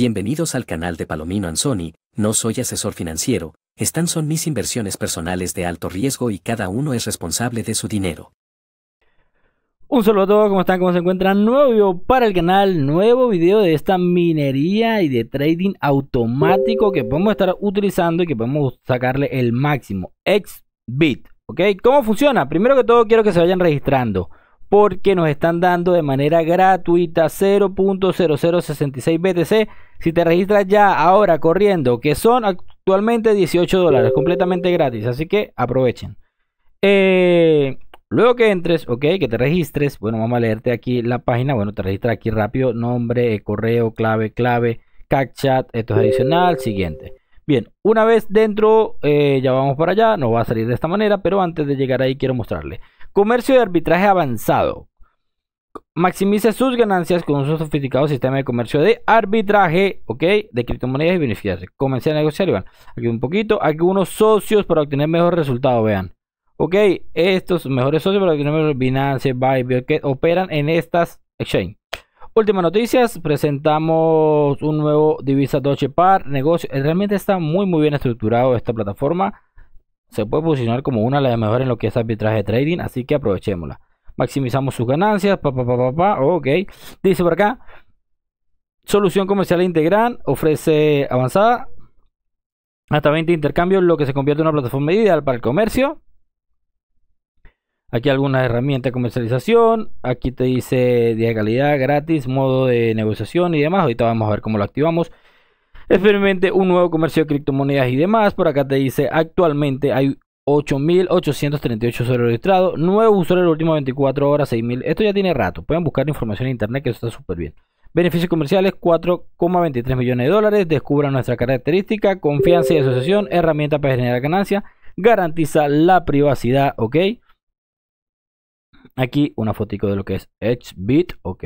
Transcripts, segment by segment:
Bienvenidos al canal de Palomino Ansoni, no soy asesor financiero, están son mis inversiones personales de alto riesgo y cada uno es responsable de su dinero. Un saludo a todos, ¿cómo están? ¿Cómo se encuentran? Nuevo para el canal, nuevo video de esta minería y de trading automático que podemos estar utilizando y que podemos sacarle el máximo. Xbit, ¿ok? ¿Cómo funciona? Primero que todo quiero que se vayan registrando porque nos están dando de manera gratuita 0.0066 BTC si te registras ya ahora corriendo, que son actualmente 18 dólares, completamente gratis, así que aprovechen. Eh, luego que entres, ok, que te registres, bueno, vamos a leerte aquí la página, bueno, te registras aquí rápido, nombre, eh, correo, clave, clave, CACChat, esto es adicional, siguiente. Bien, una vez dentro, eh, ya vamos para allá, No va a salir de esta manera, pero antes de llegar ahí quiero mostrarle. Comercio de arbitraje avanzado. maximiza sus ganancias con un sofisticado sistema de comercio de arbitraje, ¿ok? De criptomonedas y beneficiarse. Comencé a negociar Aquí un poquito, aquí unos socios para obtener mejores resultados, vean. Ok, estos mejores socios para obtener mejores Binance, Bybit, que operan en estas exchange. Últimas noticias, presentamos un nuevo divisa Doge Par, negocio. Realmente está muy muy bien estructurado esta plataforma se puede posicionar como una de las mejores en lo que es arbitraje de trading, así que aprovechémosla. Maximizamos sus ganancias, ok. Dice por acá, solución comercial integral, ofrece avanzada, hasta 20 intercambios, lo que se convierte en una plataforma ideal para el comercio. Aquí algunas herramientas de comercialización. Aquí te dice de calidad, gratis, modo de negociación y demás. Ahorita vamos a ver cómo lo activamos. Experimente un nuevo comercio de criptomonedas y demás. Por acá te dice, actualmente hay 8.838 usuarios registrados, Nuevos usuarios en las últimas 24 horas, 6.000. Esto ya tiene rato. Pueden buscar información en internet que eso está súper bien. Beneficios comerciales 4,23 millones de dólares. Descubra nuestra característica, confianza y asociación, herramienta para generar ganancia. Garantiza la privacidad, ok. Aquí una fotico de lo que es EdgeBit, ok.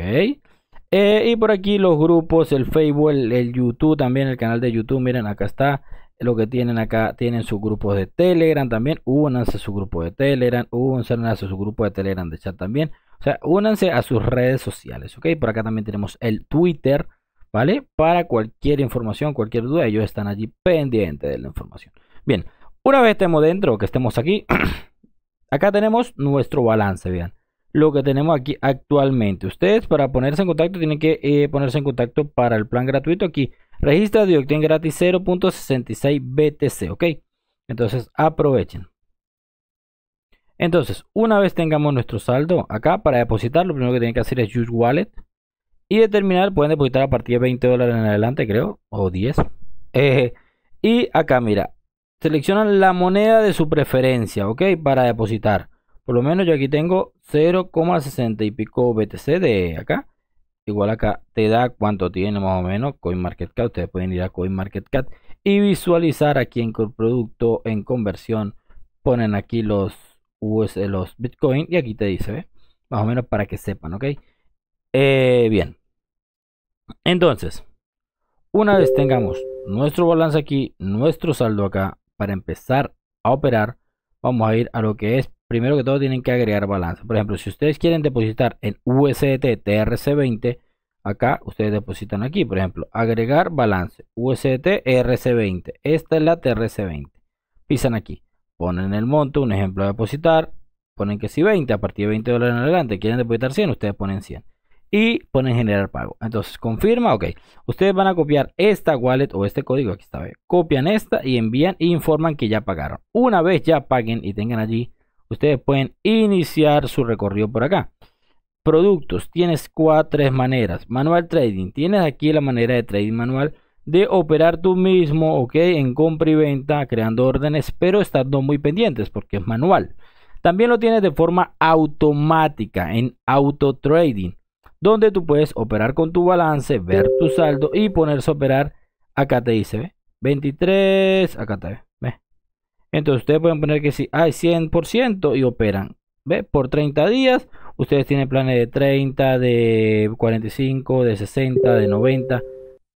Eh, y por aquí los grupos, el Facebook, el, YouTube, también el canal de YouTube. Miren, acá está lo que tienen acá. Tienen sus grupos de Telegram también. Únanse a su grupo de Telegram. Únanse a su grupo de Telegram de chat también. O sea, únanse a sus redes sociales. Ok, por acá también tenemos el Twitter. ¿Vale? Para cualquier información, cualquier duda, ellos están allí pendientes de la información. Bien, una vez estemos dentro, que estemos aquí, acá tenemos nuestro balance. Vean lo que tenemos aquí actualmente. Ustedes para ponerse en contacto tienen que eh, ponerse en contacto para el plan gratuito aquí. Registra de obtén gratis 0.66 BTC, ¿ok? Entonces aprovechen. Entonces, una vez tengamos nuestro saldo acá para depositar, lo primero que tienen que hacer es Use Wallet. Y de determinar, pueden depositar a partir de 20 dólares en adelante, creo, o 10. Eh, y acá, mira, seleccionan la moneda de su preferencia, ¿ok? Para depositar. Por lo menos yo aquí tengo 0,60 y pico BTC de acá. Igual acá te da cuánto tiene más o menos CoinMarketCap. Ustedes pueden ir a CoinMarketCap y visualizar aquí en producto en conversión. Ponen aquí los US, los Bitcoin y aquí te dice, Más o menos para que sepan, ¿ok? Eh, bien. Entonces, una vez tengamos nuestro balance aquí, nuestro saldo acá, para empezar a operar, vamos a ir a lo que es primero que todo tienen que agregar balance. Por ejemplo, si ustedes quieren depositar en USDT TRC20, acá ustedes depositan aquí, por ejemplo, agregar balance USDT trc 20 Esta es la TRC20. Pisan aquí, ponen el monto, un ejemplo de depositar, ponen que si 20, a partir de 20 dólares en adelante, quieren depositar 100, ustedes ponen 100 y ponen generar pago. Entonces, confirma, ok. Ustedes van a copiar esta wallet o este código, aquí está, copian esta y envían e informan que ya pagaron. Una vez ya paguen y tengan allí ustedes pueden iniciar su recorrido por acá. Productos, tienes cuatro, maneras. Manual trading, tienes aquí la manera de trading manual de operar tú mismo, ok, en compra y venta, creando órdenes, pero estando muy pendientes porque es manual. También lo tienes de forma automática en auto trading, donde tú puedes operar con tu balance, ver tu saldo y ponerse a operar. Acá te dice, 23, acá te entonces ustedes pueden poner que si hay 100% y operan. ¿Ve? Por 30 días, ustedes tienen planes de 30, de 45, de 60, de 90,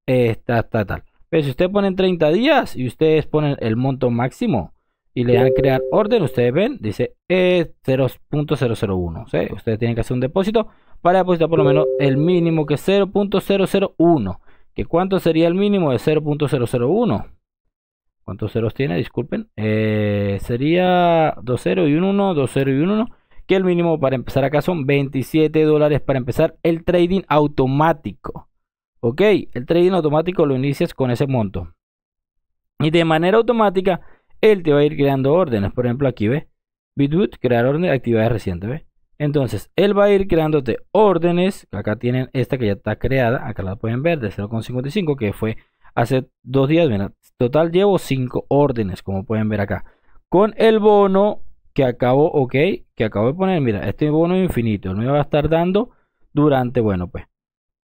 Está tal, tal. Pero si ustedes ponen 30 días y ustedes ponen el monto máximo y le dan crear orden, ustedes ven, dice 0.001. E ustedes tienen que hacer un depósito para depositar por lo menos el mínimo que es 0.001. ¿Que ¿Cuánto sería el mínimo de 0.001? ¿Cuántos ceros tiene? Disculpen. Eh, sería 2 0 y 1, 1, 2 0 y 1, Que el mínimo para empezar acá son 27 dólares para empezar el trading automático. Ok, el trading automático lo inicias con ese monto. Y de manera automática, él te va a ir creando órdenes. Por ejemplo, aquí ve. Bitboot, crear órdenes, actividades recientes, ¿ve? Entonces, él va a ir creándote órdenes. Acá tienen esta que ya está creada. Acá la pueden ver de 0,55 que fue hace dos días. Mira, Total llevo 5 órdenes, como pueden ver acá. Con el bono que acabo, ok, que acabo de poner, mira, este bono es infinito, me va a estar dando durante, bueno, pues.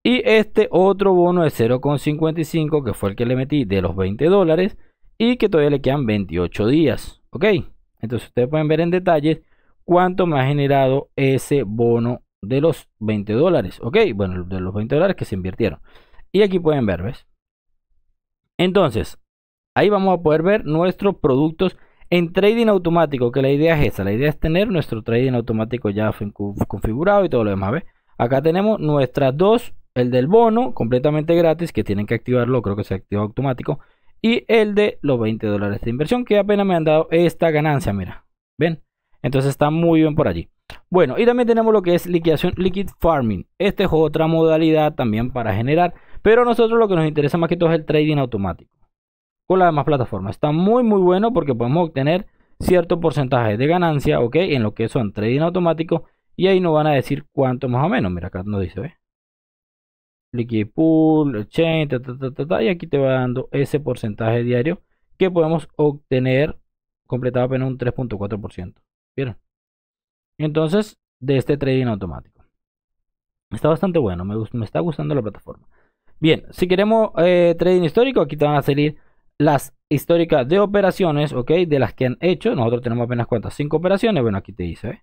Y este otro bono de 0,55, que fue el que le metí de los 20 dólares, y que todavía le quedan 28 días, ok. Entonces ustedes pueden ver en detalle cuánto me ha generado ese bono de los 20 dólares, ok, bueno, de los 20 dólares que se invirtieron. Y aquí pueden ver, ¿ves? Entonces, Ahí vamos a poder ver nuestros productos en trading automático, que la idea es esa. La idea es tener nuestro trading automático ya configurado y todo lo demás. Acá tenemos nuestras dos, el del bono completamente gratis, que tienen que activarlo, creo que se activa automático. Y el de los 20 dólares de inversión, que apenas me han dado esta ganancia, mira. ¿Ven? Entonces está muy bien por allí. Bueno, y también tenemos lo que es liquidación liquid farming. Esta es otra modalidad también para generar, pero a nosotros lo que nos interesa más que todo es el trading automático con las demás plataformas. Está muy muy bueno porque podemos obtener cierto porcentaje de ganancia, ¿ok? En lo que son trading automático y ahí nos van a decir cuánto más o menos. Mira, acá nos dice, eh, Liquid Pool, Chain, y aquí te va dando ese porcentaje diario que podemos obtener completado apenas un 3.4%. ¿Vieron? Entonces, de este trading automático. Está bastante bueno, me, me está gustando la plataforma. Bien, si queremos eh, trading histórico, aquí te van a salir las históricas de operaciones, ok, de las que han hecho. Nosotros tenemos apenas cuántas, cinco operaciones. Bueno, aquí te dice, ¿eh?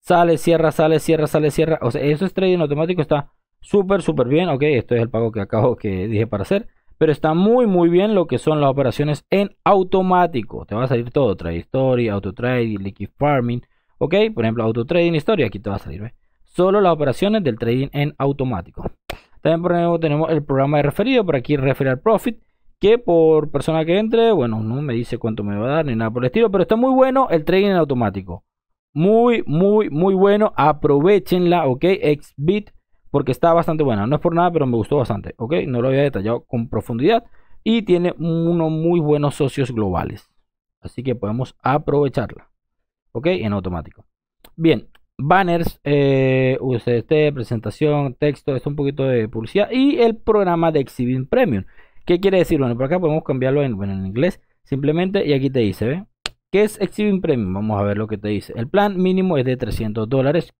Sale, cierra, sale, cierra, sale, cierra. O sea, eso es trading automático, está súper, súper bien, ok. Esto es el pago que acabo que dije para hacer. Pero está muy, muy bien lo que son las operaciones en automático. Te va a salir todo, trade story, auto trading, liquid farming, ok. Por ejemplo, auto trading historia, aquí te va a salir, Solo las operaciones del trading en automático. También por ejemplo, tenemos el programa de referido, por aquí al profit que por persona que entre, bueno, no me dice cuánto me va a dar ni nada por el estilo, pero está muy bueno el trading en automático. Muy, muy, muy bueno. Aprovechenla, ¿ok? Xbit, porque está bastante buena. No es por nada, pero me gustó bastante, ¿ok? No lo había detallado con profundidad. Y tiene unos muy buenos socios globales. Así que podemos aprovecharla, ¿ok? En automático. Bien, banners, eh, UCT, presentación, texto, es un poquito de publicidad. Y el programa de Exhibit Premium. ¿Qué quiere decir? Bueno, por acá podemos cambiarlo en, inglés simplemente y aquí te dice, ¿ve? ¿Qué es Exhibit Premium? Vamos a ver lo que te dice. El plan mínimo es de 300 dólares.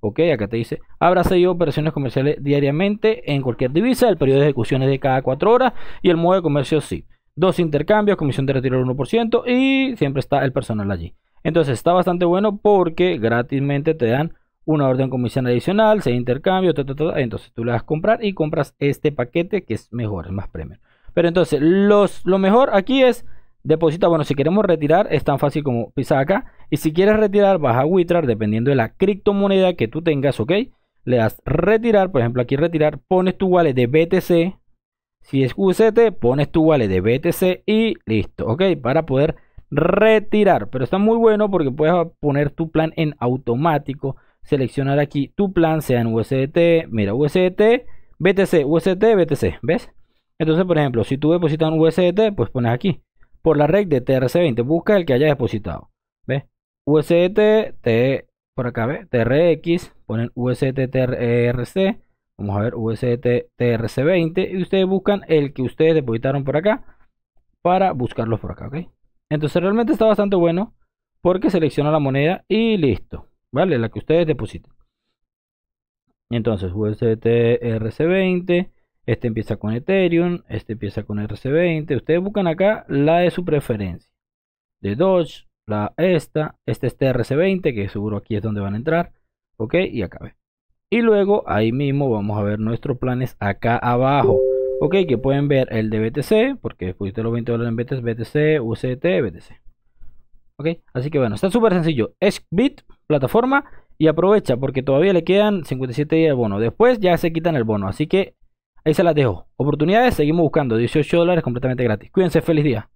Ok, acá te dice, habrá seguido operaciones comerciales diariamente en cualquier divisa, el periodo de ejecución es de cada 4 horas y el modo de comercio sí. Dos intercambios, comisión de retiro 1% y siempre está el personal allí. Entonces está bastante bueno porque gratismente te dan una orden comisión adicional, seis intercambios, entonces tú le das comprar y compras este paquete que es mejor, es más premium. Pero entonces, los, lo mejor aquí es depositar. Bueno, si queremos retirar, es tan fácil como pisar acá. Y si quieres retirar, vas a Witrar, dependiendo de la criptomoneda que tú tengas, ¿ok? Le das retirar, por ejemplo, aquí retirar, pones tu wallet de BTC. Si es UST, pones tu wallet de BTC y listo, ¿ok? Para poder retirar. Pero está muy bueno porque puedes poner tu plan en automático. Seleccionar aquí tu plan, sea en USDT, mira, USDT, BTC, USDT, BTC, ¿ves? Entonces, por ejemplo, si tú depositas un USDT, pues pones aquí. Por la red de TRC20, busca el que haya depositado. ¿Ves? USDT, T por acá, ¿ves? TRX, ponen USDT TRC. Vamos a ver, USDT TRC20. Y ustedes buscan el que ustedes depositaron por acá para buscarlo por acá, ¿ok? Entonces realmente está bastante bueno porque selecciona la moneda y listo, ¿vale? La que ustedes depositen. Entonces, USDT RC20, este empieza con Ethereum, este empieza con RC20. Ustedes buscan acá la de su preferencia. De Doge, la esta, este es TRC20, que seguro aquí es donde van a entrar. Ok, y acabe. Y luego ahí mismo vamos a ver nuestros planes acá abajo. Ok, que pueden ver el de BTC, porque pusiste los 20 dólares en BTC, BTC, UCT, BTC. Ok, así que bueno, está súper sencillo. Es Bit, plataforma, y aprovecha porque todavía le quedan 57 días de bono. Después ya se quitan el bono, así que Ahí se las dejo. Oportunidades, seguimos buscando. 18 dólares completamente gratis. Cuídense, feliz día.